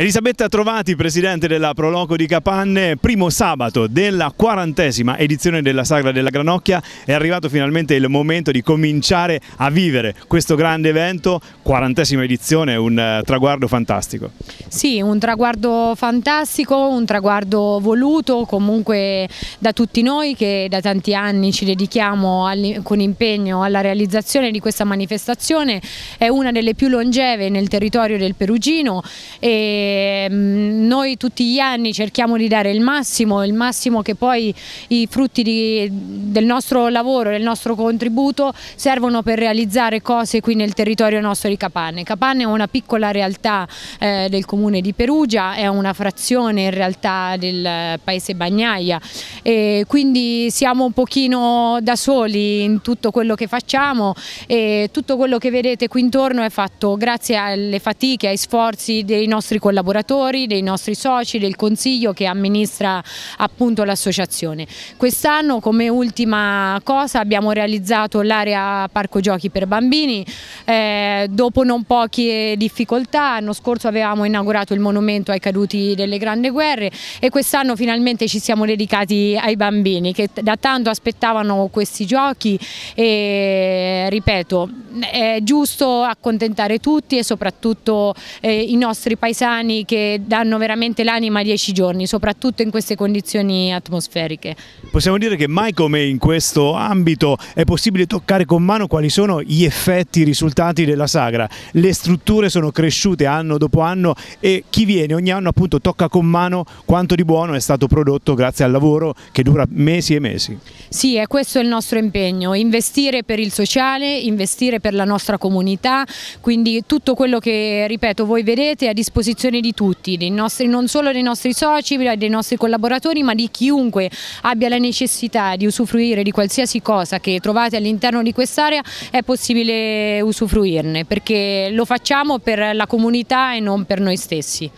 Elisabetta Trovati, presidente della Proloco di Capanne, primo sabato della quarantesima edizione della Sagra della Granocchia, è arrivato finalmente il momento di cominciare a vivere questo grande evento, quarantesima edizione, un eh, traguardo fantastico. Sì, un traguardo fantastico, un traguardo voluto comunque da tutti noi che da tanti anni ci dedichiamo con impegno alla realizzazione di questa manifestazione, è una delle più longeve nel territorio del Perugino e Ehm, noi tutti gli anni cerchiamo di dare il massimo, il massimo che poi i frutti di, del nostro lavoro, del nostro contributo servono per realizzare cose qui nel territorio nostro di Capanne. Capanne è una piccola realtà eh, del comune di Perugia, è una frazione in realtà del paese Bagnaia e quindi siamo un pochino da soli in tutto quello che facciamo e tutto quello che vedete qui intorno è fatto grazie alle fatiche, ai sforzi dei nostri collaboratori collaboratori, dei nostri soci, del consiglio che amministra appunto l'associazione. Quest'anno come ultima cosa abbiamo realizzato l'area parco giochi per bambini, eh, dopo non poche difficoltà, l'anno scorso avevamo inaugurato il monumento ai caduti delle grandi guerre e quest'anno finalmente ci siamo dedicati ai bambini che da tanto aspettavano questi giochi e ripeto è giusto accontentare tutti e soprattutto eh, i nostri paesani quotidiani che danno veramente l'anima a dieci giorni, soprattutto in queste condizioni atmosferiche. Possiamo dire che mai come in questo ambito è possibile toccare con mano quali sono gli effetti, i risultati della sagra. Le strutture sono cresciute anno dopo anno e chi viene ogni anno appunto tocca con mano quanto di buono è stato prodotto grazie al lavoro che dura mesi e mesi. Sì, è questo il nostro impegno, investire per il sociale, investire per la nostra comunità, quindi tutto quello che, ripeto, voi vedete a disposizione attenzione di tutti, nostri, non solo dei nostri soci, dei nostri collaboratori, ma di chiunque abbia la necessità di usufruire di qualsiasi cosa che trovate all'interno di quest'area è possibile usufruirne perché lo facciamo per la comunità e non per noi stessi.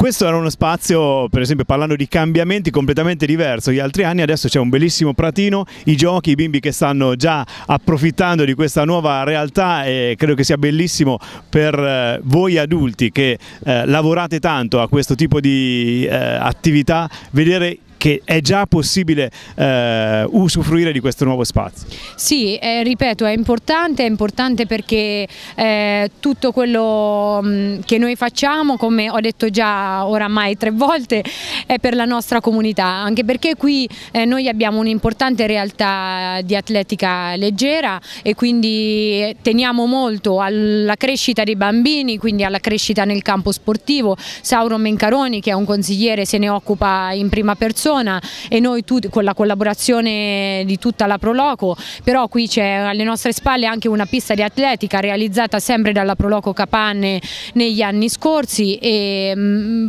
Questo era uno spazio, per esempio parlando di cambiamenti completamente diverso gli altri anni, adesso c'è un bellissimo pratino, i giochi, i bimbi che stanno già approfittando di questa nuova realtà e credo che sia bellissimo per eh, voi adulti che eh, lavorate tanto a questo tipo di eh, attività, vedere che è già possibile eh, usufruire di questo nuovo spazio. Sì, eh, ripeto, è importante, è importante perché eh, tutto quello mh, mm, che noi facciamo, come ho detto già oramai tre volte, è per la nostra comunità, anche perché qui eh, noi abbiamo un'importante realtà di atletica leggera e quindi eh, teniamo molto alla crescita dei bambini, quindi alla crescita nel campo sportivo. Sauro Mencaroni, che è un consigliere, se ne occupa in prima persona persona e noi tutti, con la collaborazione di tutta la Proloco, però qui c'è alle nostre spalle anche una pista di atletica realizzata sempre dalla Proloco Capanne negli anni scorsi e mh, mm,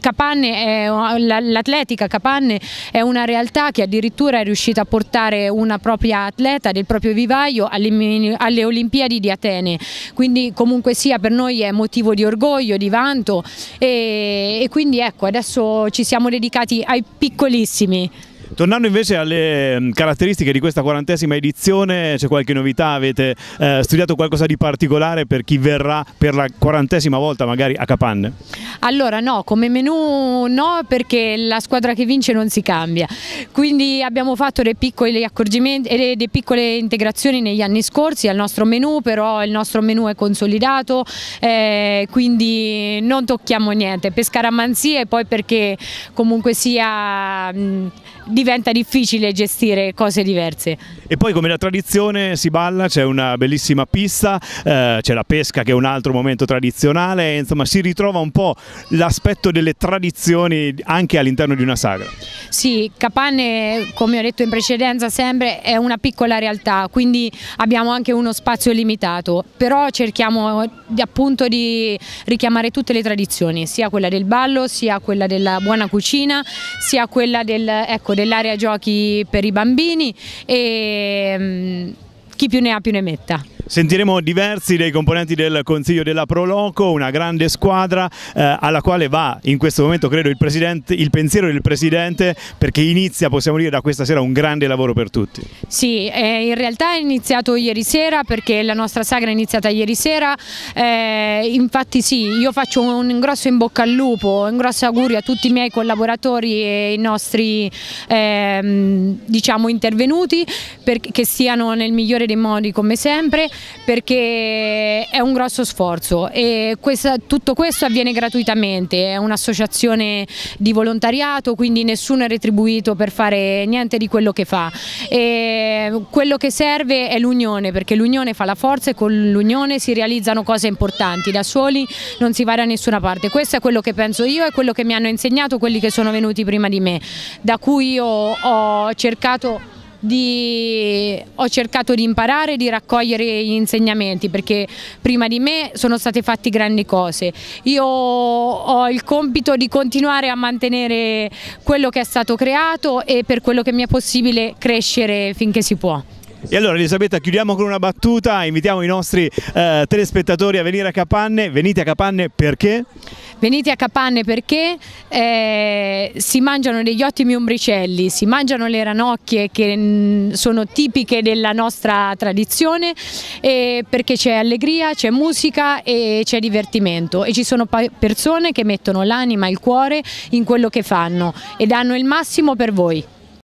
Capanne l'atletica Capanne è una realtà che addirittura è riuscita a portare una propria atleta del proprio vivaio alle, alle Olimpiadi di Atene, quindi comunque sia per noi è motivo di orgoglio, di vanto e, e quindi ecco adesso ci siamo dedicati ai piccolissimi. Tornando invece alle mm, caratteristiche di questa quarantesima edizione, c'è qualche novità? Avete eh, studiato qualcosa di particolare per chi verrà per la quarantesima volta magari a Capanne? Allora no, come menù no perché la squadra che vince non si cambia, quindi abbiamo fatto dei piccoli accorgimenti e eh, delle piccole integrazioni negli anni scorsi al nostro menù, però il nostro menù è consolidato, eh, quindi non tocchiamo niente, e poi perché comunque sia... Mh, mm, diventa difficile gestire cose diverse. E poi come la tradizione si balla, c'è una bellissima pista, eh, c'è la pesca che è un altro momento tradizionale, insomma si ritrova un po' l'aspetto delle tradizioni anche all'interno di una sagra. Sì, Capanne come ho detto in precedenza sempre è una piccola realtà, quindi abbiamo anche uno spazio limitato, però cerchiamo appunto di richiamare tutte le tradizioni, sia quella del ballo, sia quella della buona cucina, sia quella del, ecco, del dell'area giochi per i bambini e mm, chi più ne ha più ne metta. Sentiremo diversi dei componenti del Consiglio della Proloco, una grande squadra eh, alla quale va in questo momento credo il, il, pensiero del Presidente perché inizia possiamo dire da questa sera un grande lavoro per tutti. Sì, eh, in realtà è iniziato ieri sera perché la nostra sagra è iniziata ieri sera, eh, infatti sì, io faccio un grosso in bocca al lupo, un grosso augurio a tutti i miei collaboratori e i nostri ehm, diciamo intervenuti perché stiano nel migliore dei modi come sempre perché è un grosso sforzo e questa, tutto questo avviene gratuitamente, è un'associazione di volontariato quindi nessuno è retribuito per fare niente di quello che fa e quello che serve è l'unione perché l'unione fa la forza e con l'unione si realizzano cose importanti, da soli non si va da nessuna parte, questo è quello che penso io e quello che mi hanno insegnato quelli che sono venuti prima di me, da cui io ho cercato di... ho cercato di imparare, e di raccogliere gli insegnamenti perché prima di me sono state fatte grandi cose. Io ho il compito di continuare a mantenere quello che è stato creato e per quello che mi è possibile crescere finché si può. E allora Elisabetta chiudiamo con una battuta, invitiamo i nostri eh, telespettatori a venire a Capanne, venite a Capanne perché? Venite a Capanne perché eh, si mangiano degli ottimi ombricelli, si mangiano le ranocchie che mm, sono tipiche della nostra tradizione eh, perché c'è allegria, c'è musica e c'è divertimento e ci sono persone che mettono l'anima e il cuore in quello che fanno e danno il massimo per voi.